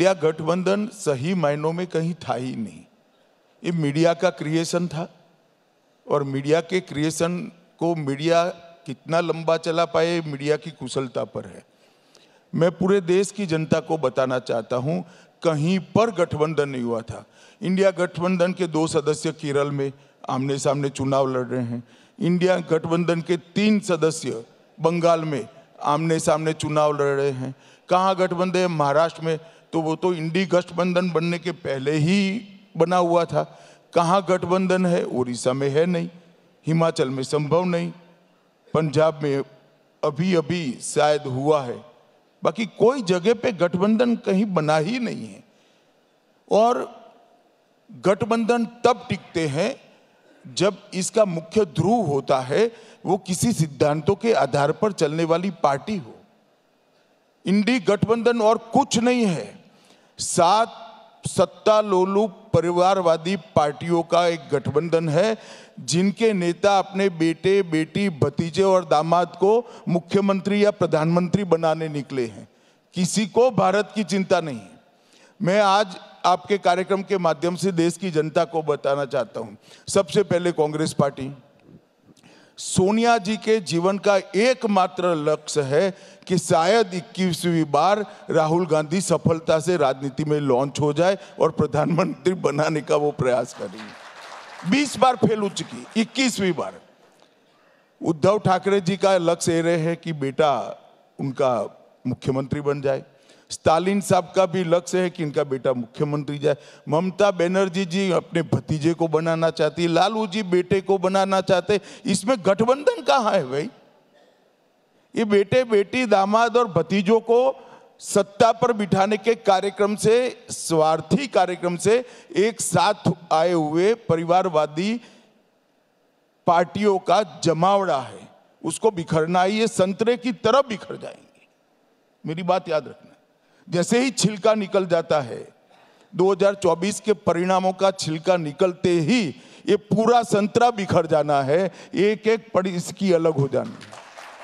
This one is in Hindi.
इंडिया गठबंधन सही मायनों में कहीं था ही नहीं ये मीडिया का क्रिएशन था और मीडिया के क्रिएशन को मीडिया कितना लंबा चला पाए मीडिया की कुशलता पर है मैं पूरे देश की जनता को बताना चाहता हूं कहीं पर गठबंधन नहीं हुआ था इंडिया गठबंधन के दो सदस्य केरल में आमने सामने चुनाव लड़ रहे हैं इंडिया गठबंधन के तीन सदस्य बंगाल में आमने सामने चुनाव लड़ रहे हैं कहाँ गठबंधन है महाराष्ट्र में तो वो तो इंडी गठबंधन बनने के पहले ही बना हुआ था कहाँ गठबंधन है उड़ीसा में है नहीं हिमाचल में संभव नहीं पंजाब में अभी अभी शायद हुआ है बाकी कोई जगह पे गठबंधन कहीं बना ही नहीं है और गठबंधन तब टिकते हैं जब इसका मुख्य ध्रुव होता है वो किसी सिद्धांतों के आधार पर चलने वाली पार्टी हो इंडी गठबंधन और कुछ नहीं है सात सत्ता लोलू परिवारवादी पार्टियों का एक गठबंधन है जिनके नेता अपने बेटे बेटी भतीजे और दामाद को मुख्यमंत्री या प्रधानमंत्री बनाने निकले हैं किसी को भारत की चिंता नहीं मैं आज आपके कार्यक्रम के माध्यम से देश की जनता को बताना चाहता हूं सबसे पहले कांग्रेस पार्टी सोनिया जी के जीवन का एकमात्र लक्ष्य है कि शायद इक्कीसवीं बार राहुल गांधी सफलता से राजनीति में लॉन्च हो जाए और प्रधानमंत्री बनाने का वो प्रयास करेंगे 20 बार फेल हो चुकी इक्कीसवीं बार उद्धव ठाकरे जी का लक्ष्य ये रहे है कि बेटा उनका मुख्यमंत्री बन जाए स्टालिन साहब का भी लक्ष्य है कि इनका बेटा मुख्यमंत्री जाए ममता बनर्जी जी अपने भतीजे को बनाना चाहती है लालू जी बेटे को बनाना चाहते इसमें गठबंधन कहाँ है भाई ये बेटे बेटी दामाद और भतीजों को सत्ता पर बिठाने के कार्यक्रम से स्वार्थी कार्यक्रम से एक साथ आए हुए परिवारवादी पार्टियों का जमावड़ा है उसको बिखरना ही ये संतरे की तरह बिखर जाएंगे मेरी बात याद रखना जैसे ही छिलका निकल जाता है 2024 के परिणामों का छिलका निकलते ही ये पूरा संतरा बिखर जाना है एक एक पड़ी इसकी अलग हो जानी